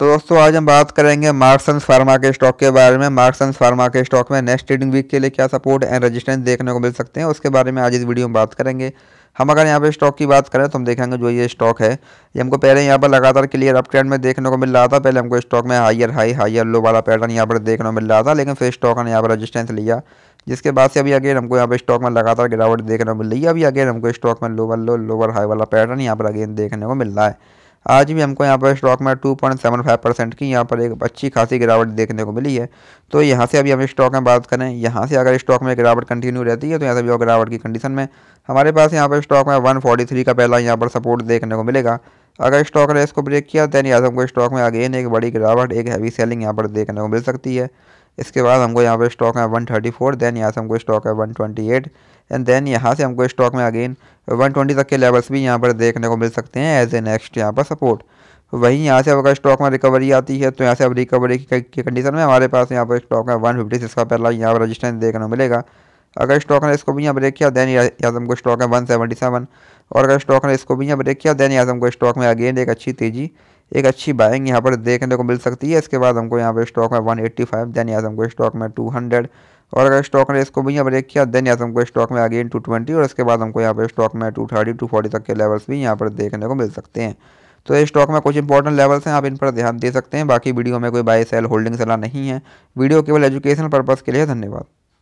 तो दोस्तों आज हम बात करेंगे मार्क्सन फार्मा के स्टॉक के बारे में मार्क्सन फार्मा के स्टॉक में नेक्स्ट ट्रेडिंग वीक के लिए क्या सपोर्ट एंड रेजिस्टेंस देखने को मिल सकते हैं उसके बारे में आज इस वीडियो में बात करेंगे हम अगर यहाँ पे स्टॉक की बात करें तो हम देखेंगे जो ये स्टॉक है ये हमको पहले यहाँ पर लगातार क्लियर अप ट्रेंड में देखने को मिल रहा था पहले हमको स्टॉक में हायर हाई हायर लो वाला पैटर्न यहाँ पर देखने को मिल रहा था लेकिन फिर स्टॉक ने यहाँ पर रजिस्टेंस लिया जिसके बाद से अभी अगेन हमको यहाँ पर स्टॉक में लगातार गिरावट देखने को मिल रही है अभी अगेन हमको स्टॉक में लोअर लो लोअर हाई वाला पैटर्न यहाँ पर अगेन देखने को मिल रहा है आज भी हमको यहाँ पर स्टॉक में two point seven five percent की यहाँ पर एक अच्छी खासी गिरावट देखने को मिली है तो यहाँ से अभी हम स्टॉक में बात करें यहाँ से अगर स्टॉक में गिरावट कंटिन्यू रहती है तो यहाँ से भी और गिरावट की कंडीशन में हमारे पास यहाँ पर स्टॉक में वन फोर्टी थ्री का पहला यहाँ पर सपोर्ट देखने को मिलेगा अगर स्टॉक ने इसको ब्रेक किया दैन यहाँ से हमको स्टॉक में अगेन एक बड़ी गिरावट एक हैवी सेलिंग यहाँ पर देखने को मिल सकती है इसके बाद हमको यहाँ पर स्टॉक है वन थर्टी फोर देन यहाँ से हमको स्टॉक है one twenty eight and then यहाँ से हमको स्टॉक में अगेन 120 तक के लेवल्स भी यहाँ पर देखने को मिल सकते हैं एज ए नेक्स्ट यहाँ पर सपोर्ट वहीं यहाँ से अगर स्टॉक में रिकवरी आती है तो यहाँ से अब रिकवरी की कंडीशन में हमारे पास यहाँ पर स्टॉक में वन फिफ्टी सिक्स का पहला यहाँ पर रजिस्टेंस देखने को मिलेगा अगर स्टॉक ने इसको भी यहाँ ब्रेक किया देन यहाँ से हमको स्टॉक है वन सेवेंटी सेवन और अगर स्टॉक ने इसको भी यहाँ ब्रेक किया देन यहाँ से हमको स्टॉक में अगेन एक अच्छी तेज़ी एक अच्छी बाइंग यहाँ पर देखने को मिल सकती है इसके बाद हमको यहाँ पर स्टॉक में वन फाइव देन यहाँ से हमको स्टॉक में टू हंड्रेड और अगर स्टॉक ने इसको भी यहाँ ब्रेक किया देन यहाँ को हमको स्टॉक में अगेन टू ट्वेंटी और इसके बाद हमको यहाँ पर स्टॉक में टू थर्टी टू फोर्टी तक के लेवल्स भी यहाँ पर देखने को मिल सकते हैं तो ये स्टॉक में कुछ इंपॉर्टेंट लेवल्स हैं आप इन पर ध्यान दे सकते हैं बाकी वीडियो में कोई बाय सेल होल्डिंग सलाह नहीं है वीडियो केवल एजुकेशनल पर्पज़ के लिए धन्यवाद